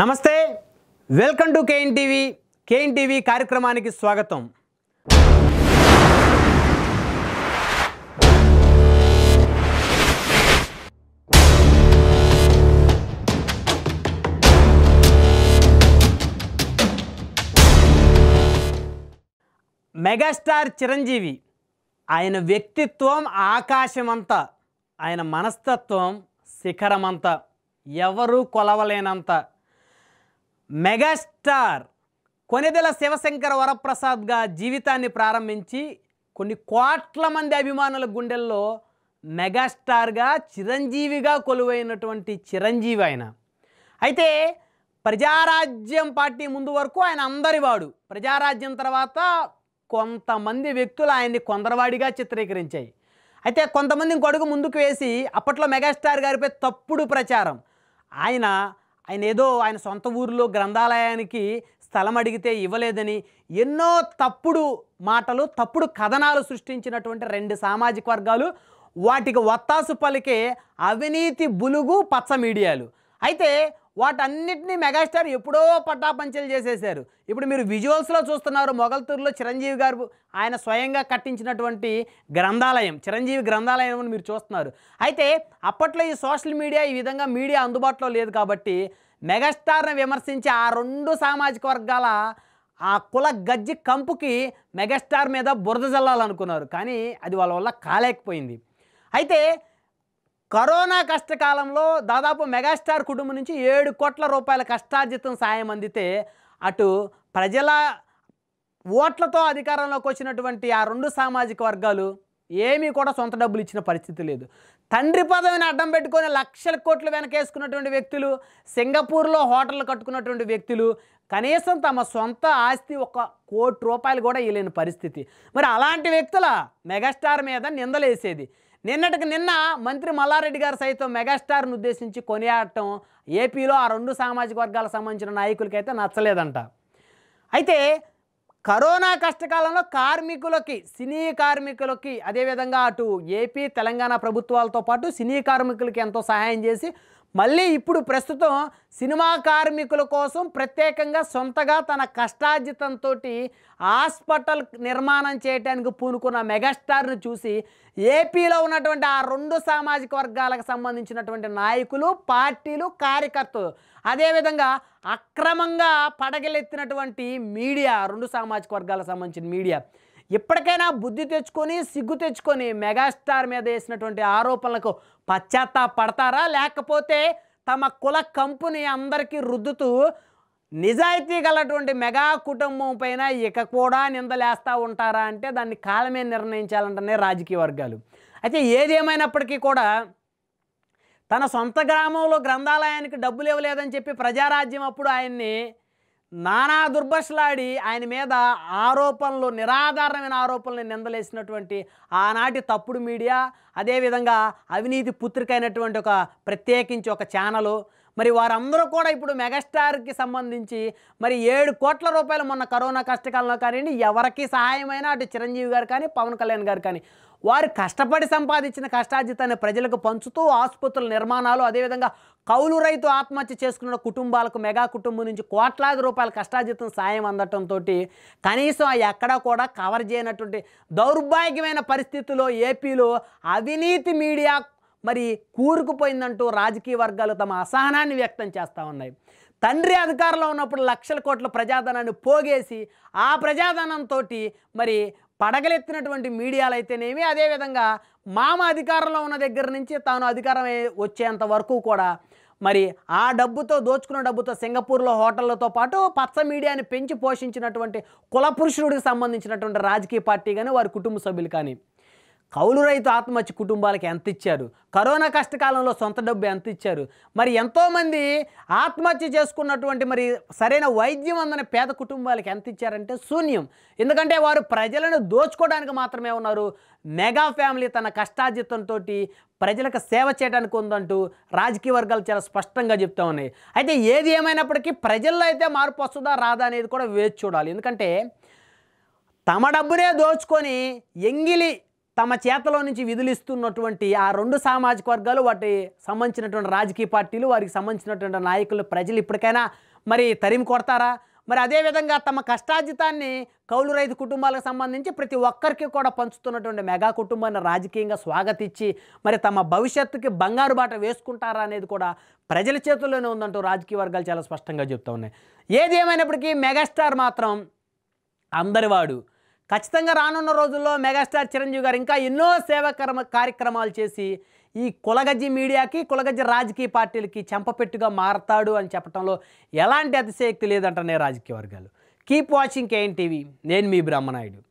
నమస్తే welcome to KN TV KN TV కార్యక్రమానికి స్వాగతం మెగాస్టార్ చిరంజీవి ఆయన వ్యక్తిత్వం ఆకాశమంత ఆయన మనస్తత్వం శిఖరమంత ఎవరూ కొలవలేనంత మెగాస్టార్ కొనెదెల శివశంకర వరప్రసాద్గా జీవితాన్ని ప్రారంభించి కొన్ని కోట్ల మంది అభిమానుల గుండెల్లో మెగాస్టార్గా చిరంజీవిగా కొలువైనటువంటి చిరంజీవి ఆయన అయితే ప్రజారాజ్యం పార్టీ ముందు వరకు ఆయన అందరివాడు ప్రజారాజ్యం తర్వాత కొంతమంది వ్యక్తులు ఆయన్ని కొందరవాడిగా చిత్రీకరించాయి అయితే కొంతమంది ఇంకొడుగు ముందుకు వేసి అప్పట్లో మెగాస్టార్ గారిపై తప్పుడు ప్రచారం ఆయన ఆయన ఏదో ఆయన సొంత ఊరిలో గ్రంథాలయానికి స్థలం అడిగితే ఇవ్వలేదని ఎన్నో తప్పుడు మాటలు తప్పుడు కథనాలు సృష్టించినటువంటి రెండు సామాజిక వర్గాలు వాటికి ఒత్తాసు పలికే అవినీతి బులుగు పచ్చ మీడియాలు అయితే వాటన్నిటినీ మెగాస్టార్ ఎప్పుడో పట్టాపంచలు చేసేసారు ఇప్పుడు మీరు విజువల్స్లో చూస్తున్నారు మొగల్తూరులో చిరంజీవి గారు ఆయన స్వయంగా కట్టించినటువంటి గ్రంథాలయం చిరంజీవి గ్రంథాలయం అని మీరు చూస్తున్నారు అయితే అప్పట్లో ఈ సోషల్ మీడియా ఈ విధంగా మీడియా అందుబాటులో లేదు కాబట్టి మెగాస్టార్ని విమర్శించే ఆ రెండు సామాజిక వర్గాల ఆ కుల గజ్జి కంపుకి మెగాస్టార్ మీద బురద జల్లాలనుకున్నారు కానీ అది వాళ్ళ వల్ల కాలేకపోయింది అయితే కరోనా కష్టకాలంలో దాదాపు మెగాస్టార్ కుటుంబం నుంచి ఏడు కోట్ల రూపాయల కష్టార్జితం సాయం అందితే అటు ప్రజల ఓట్లతో అధికారంలోకి వచ్చినటువంటి ఆ రెండు సామాజిక వర్గాలు ఏమీ కూడా సొంత డబ్బులు ఇచ్చిన పరిస్థితి లేదు తండ్రి పదవిని అడ్డం పెట్టుకొని లక్షల కోట్లు వెనకేసుకున్నటువంటి వ్యక్తులు సింగపూర్లో హోటళ్ళు కట్టుకున్నటువంటి వ్యక్తులు కనీసం తమ సొంత ఆస్తి ఒక కోటి రూపాయలు కూడా ఇవ్వలేని పరిస్థితి మరి అలాంటి వ్యక్తుల మెగాస్టార్ మీద నిందలేసేది నిన్నటికి నిన్న మంత్రి మల్లారెడ్డి గారు సైతం మెగాస్టార్ను ఉద్దేశించి కొనియాడటం ఏపీలో ఆ రెండు సామాజిక వర్గాలకు సంబంధించిన నాయకులకైతే నచ్చలేదంట అయితే కరోనా కష్టకాలంలో కార్మికులకి సినీ కార్మికులకి అదేవిధంగా అటు ఏపీ తెలంగాణ ప్రభుత్వాలతో పాటు సినీ కార్మికులకి ఎంతో సహాయం చేసి మళ్ళీ ఇప్పుడు ప్రస్తుతం సినిమా కార్మికుల కోసం ప్రత్యేకంగా సొంతగా తన కష్టార్జితంతో హాస్పిటల్ నిర్మాణం చేయడానికి పూనుకున్న మెగాస్టార్ను చూసి ఏపీలో ఉన్నటువంటి ఆ రెండు సామాజిక వర్గాలకు సంబంధించినటువంటి నాయకులు పార్టీలు కార్యకర్తలు అదేవిధంగా అక్రమంగా పడగలెత్తినటువంటి మీడియా రెండు సామాజిక వర్గాలకు సంబంధించిన మీడియా ఇప్పటికైనా బుద్ధి తెచ్చుకొని సిగ్గు తెచ్చుకొని మెగాస్టార్ మీద వేసినటువంటి ఆరోపణలకు పశ్చాత్తాపడతారా లేకపోతే తమ కుల కంపుని అందరికీ రుద్దుతూ నిజాయితీ గలటువంటి మెగా కుటుంబం పైన ఇక కూడా నిందలేస్తూ ఉంటారా అంటే దాన్ని కాలమే నిర్ణయించాలంటనే రాజకీయ వర్గాలు అయితే ఏదేమైనప్పటికీ కూడా తన సొంత గ్రామంలో గ్రంథాలయానికి డబ్బులు ఇవ్వలేదని చెప్పి ప్రజారాజ్యం అప్పుడు ఆయన్ని నానా దుర్భషలాడి ఆయన మీద ఆరోపణలు నిరాధారమైన ఆరోపణలు నిందలేసినటువంటి ఆనాటి తప్పుడు మీడియా అదేవిధంగా అవినీతి పుత్రిక అయినటువంటి ఒక ప్రత్యేకించి ఒక ఛానలు మరి వారందరూ కూడా ఇప్పుడు మెగాస్టార్కి సంబంధించి మరి ఏడు కోట్ల రూపాయలు మొన్న కరోనా కష్టకాలంలో కానివ్వండి ఎవరికి సహాయమైన అటు చిరంజీవి గారు కానీ పవన్ కళ్యాణ్ గారు కానీ వారు కష్టపడి సంపాదించిన కష్టార్జితాన్ని ప్రజలకు పంచుతూ ఆసుపత్రుల నిర్మాణాలు అదేవిధంగా కౌలు రైతు ఆత్మహత్య చేసుకున్న కుటుంబాలకు మెగా కుటుంబం నుంచి కోట్లాది రూపాయల కష్టార్జితం సాయం అందటంతో కనీసం ఎక్కడా కూడా కవర్ చేయనటువంటి దౌర్భాగ్యమైన పరిస్థితుల్లో ఏపీలో అవినీతి మీడియా మరి కూరుకుపోయిందంటూ రాజకీయ వర్గాలు తమ అసహనాన్ని వ్యక్తం చేస్తూ ఉన్నాయి తండ్రి అధికారంలో ఉన్నప్పుడు లక్షల కోట్ల ప్రజాధనాన్ని పోగేసి ఆ ప్రజాధనంతో మరి పడగలెత్తినటువంటి మీడియాలు అయితేనేమి అదేవిధంగా మామ అధికారంలో ఉన్న దగ్గర నుంచి తాను అధికారం వచ్చేంత వరకు కూడా మరి ఆ డబ్బుతో దోచుకున్న డబ్బుతో సింగపూర్లో హోటళ్లతో పాటు పచ్చ మీడియాని పెంచి పోషించినటువంటి కుల పురుషుడికి సంబంధించినటువంటి రాజకీయ పార్టీ కానీ వారి కుటుంబ సభ్యులు కానీ కౌలు రైతు ఆత్మహత్య కుటుంబాలకు ఎంత ఇచ్చారు కరోనా కష్టకాలంలో సొంత డబ్బు ఎంత ఇచ్చారు మరి ఎంతోమంది ఆత్మహత్య చేసుకున్నటువంటి మరి సరైన వైద్యం అందని పేద కుటుంబాలకు ఎంత ఇచ్చారంటే శూన్యం ఎందుకంటే వారు ప్రజలను దోచుకోవడానికి మాత్రమే ఉన్నారు మెగా ఫ్యామిలీ తన కష్టాజితంతో ప్రజలకు సేవ చేయడానికి ఉందంటూ రాజకీయ వర్గాలు చాలా స్పష్టంగా చెప్తా ఉన్నాయి అయితే ఏది ఏమైనప్పటికీ ప్రజల్లో అయితే మార్పు వస్తుందా రాదా అనేది కూడా వేచి చూడాలి ఎందుకంటే తమ డబ్బునే దోచుకొని ఎంగిలి తమ చేతలో నుంచి విధులిస్తున్నటువంటి ఆ రెండు సామాజిక వర్గాలు వాటి సంబంధించినటువంటి రాజకీయ పార్టీలు వారికి సంబంధించినటువంటి నాయకులు ప్రజలు ఇప్పటికైనా మరి తరిమి కొడతారా మరి అదేవిధంగా తమ కష్టాజితాన్ని కౌలు రైతు కుటుంబాలకు సంబంధించి ప్రతి ఒక్కరికి కూడా పంచుతున్నటువంటి మెగా కుటుంబాన్ని రాజకీయంగా స్వాగతించి మరి తమ భవిష్యత్తుకి బంగారు బాట వేసుకుంటారా అనేది కూడా ప్రజల చేతుల్లోనే ఉందంటూ రాజకీయ వర్గాలు చాలా స్పష్టంగా చెప్తూ ఉన్నాయి ఏది ఏమైనప్పటికీ మెగాస్టార్ మాత్రం అందరివాడు ఖచ్చితంగా రానున్న రోజుల్లో మెగాస్టార్ చిరంజీవి గారు ఇంకా ఎన్నో సేవా కార్యక్రమాలు చేసి ఈ కులగజ్జి మీడియాకి కులగజ్జి రాజకీయ పార్టీలకి చెంపపెట్టుగా మారతాడు అని చెప్పడంలో ఎలాంటి అతిశయక్తి లేదంటనే రాజకీయ వర్గాలు కీప్ వాచింగ్ కేఎన్ టీవీ నేను మీ బ్రహ్మనాయుడు